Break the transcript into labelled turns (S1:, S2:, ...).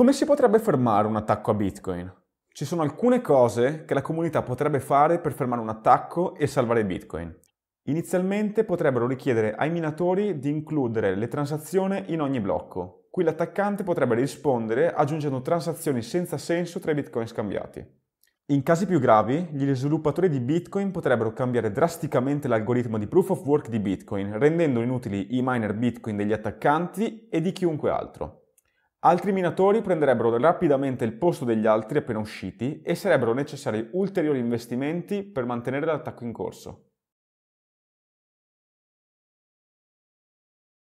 S1: Come si potrebbe fermare un attacco a Bitcoin? Ci sono alcune cose che la comunità potrebbe fare per fermare un attacco e salvare Bitcoin. Inizialmente potrebbero richiedere ai minatori di includere le transazioni in ogni blocco. Qui l'attaccante potrebbe rispondere aggiungendo transazioni senza senso tra i bitcoin scambiati. In casi più gravi, gli sviluppatori di Bitcoin potrebbero cambiare drasticamente l'algoritmo di proof of work di Bitcoin, rendendo inutili i miner Bitcoin degli attaccanti e di chiunque altro. Altri minatori prenderebbero rapidamente il posto degli altri appena usciti e sarebbero necessari ulteriori investimenti per mantenere l'attacco in corso.